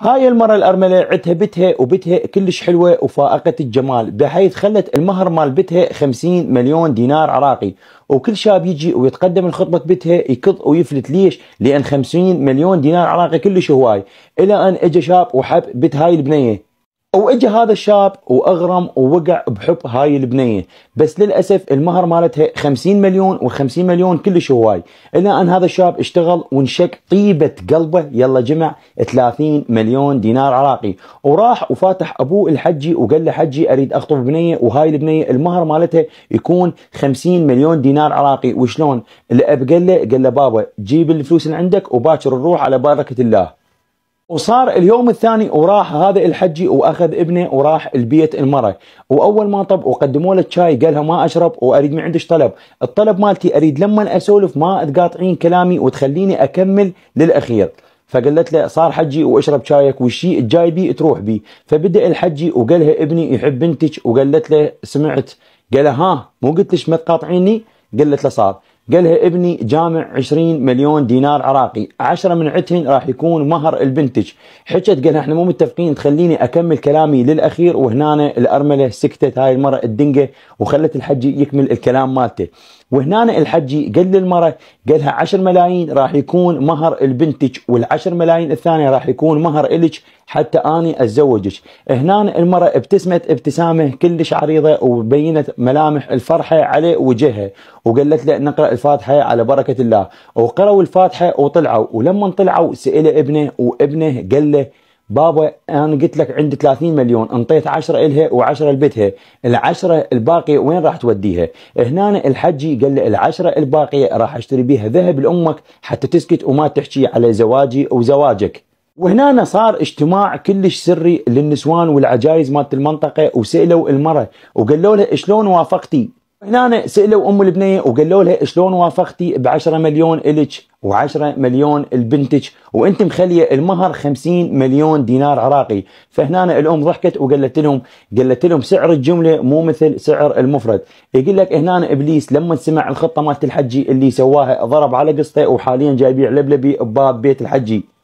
هاي المرة الأرملة عتها بتها وبتها كلش حلوة وفائقة الجمال بحيث خلت المهر مال بتها 50 مليون دينار عراقي وكل شاب يجي ويتقدم لخطبة بتها يكض ويفلت ليش؟ لأن 50 مليون دينار عراقي كلش هواي إلى أن إجا شاب وحب بت هاي البنية واجى هذا الشاب واغرم ووقع بحب هاي البنيه بس للاسف المهر مالتها 50 مليون و50 مليون كلش هواي الا ان هذا الشاب اشتغل وانشك طيبه قلبه يلا جمع 30 مليون دينار عراقي وراح وفاتح ابوه الحجي وقال له حجي اريد اخطب بنيه وهاي البنيه المهر مالتها يكون 50 مليون دينار عراقي وشلون الاب قال له قال له بابا جيب الفلوس اللي عندك وباكر نروح على بركه الله وصار اليوم الثاني وراح هذا الحجي واخذ ابنه وراح البيت المره واول ما طب وقدموا له الشاي قال لها ما اشرب واريد من عندك طلب الطلب مالتي اريد لما اسولف ما تقاطعين كلامي وتخليني اكمل للاخير فقالت له صار حجي واشرب شايك والشيء الجاي بي تروح بيه فبدا الحجي وقال لها ابني يحب بنتك وقالت له سمعت قال ها مو قلت ليش ما تقاطعيني قالت له صار قالها ابني جامع 20 مليون دينار عراقي 10 من عتهن راح يكون مهر البنتج حكت قالها احنا مو متفقين تخليني اكمل كلامي للاخير وهنا الارمله سكتت هاي المره الدنقه وخلت الحجي يكمل الكلام مالته وهنا الحجي قال للمرة قالها 10 ملايين راح يكون مهر البنتج وال10 ملايين الثانية راح يكون مهر إلك حتى أني أتزوجك هنا المرة ابتسمت ابتسامة كلش عريضة وبينت ملامح الفرحة على وجهها وقالت له نقرأ الفاتحة على بركة الله وقرأوا الفاتحة وطلعوا ولما طلعوا سأل ابنه وابنه قال له بابا انا قلت لك عندي 30 مليون انطيت 10 الها و10 لبتها العشرة الباقية وين راح توديها هنا الحجي قال له العشرة الباقية راح اشتري بيها ذهب لامك حتى تسكت وما تحكي على زواجي وزواجك وهنا صار اجتماع كلش سري للنسوان والعجايز مالت المنطقه وسالوا المراه وقالوا لها شلون وافقتي هنا سالوا ام البنيه وقالوا لها شلون وافقتي ب 10 مليون الك و10 مليون لبنتك وانت مخليه المهر 50 مليون دينار عراقي فهنا الام ضحكت وقالت لهم قالت لهم سعر الجمله مو مثل سعر المفرد يقول لك هنا ابليس لما سمع الخطه مالت الحجي اللي سواها ضرب على قصته وحاليا جاي يبيع لبلبي بباب بيت الحجي